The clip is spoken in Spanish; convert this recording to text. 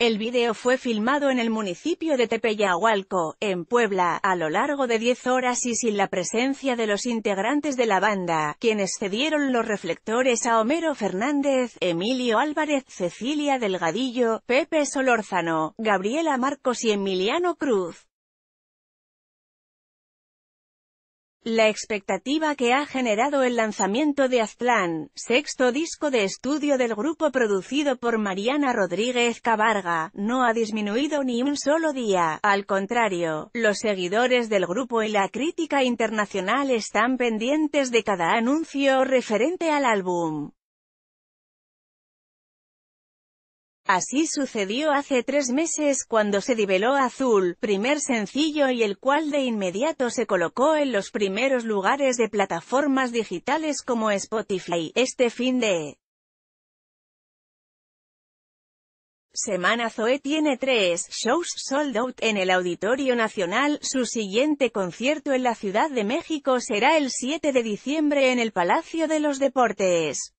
El video fue filmado en el municipio de Tepeyahualco, en Puebla, a lo largo de 10 horas y sin la presencia de los integrantes de la banda, quienes cedieron los reflectores a Homero Fernández, Emilio Álvarez, Cecilia Delgadillo, Pepe Solórzano, Gabriela Marcos y Emiliano Cruz. La expectativa que ha generado el lanzamiento de Aztlán, sexto disco de estudio del grupo producido por Mariana Rodríguez Cabarga, no ha disminuido ni un solo día, al contrario, los seguidores del grupo y la crítica internacional están pendientes de cada anuncio referente al álbum. Así sucedió hace tres meses cuando se develó Azul, primer sencillo y el cual de inmediato se colocó en los primeros lugares de plataformas digitales como Spotify. Este fin de semana Zoe tiene tres shows sold out en el Auditorio Nacional, su siguiente concierto en la Ciudad de México será el 7 de diciembre en el Palacio de los Deportes.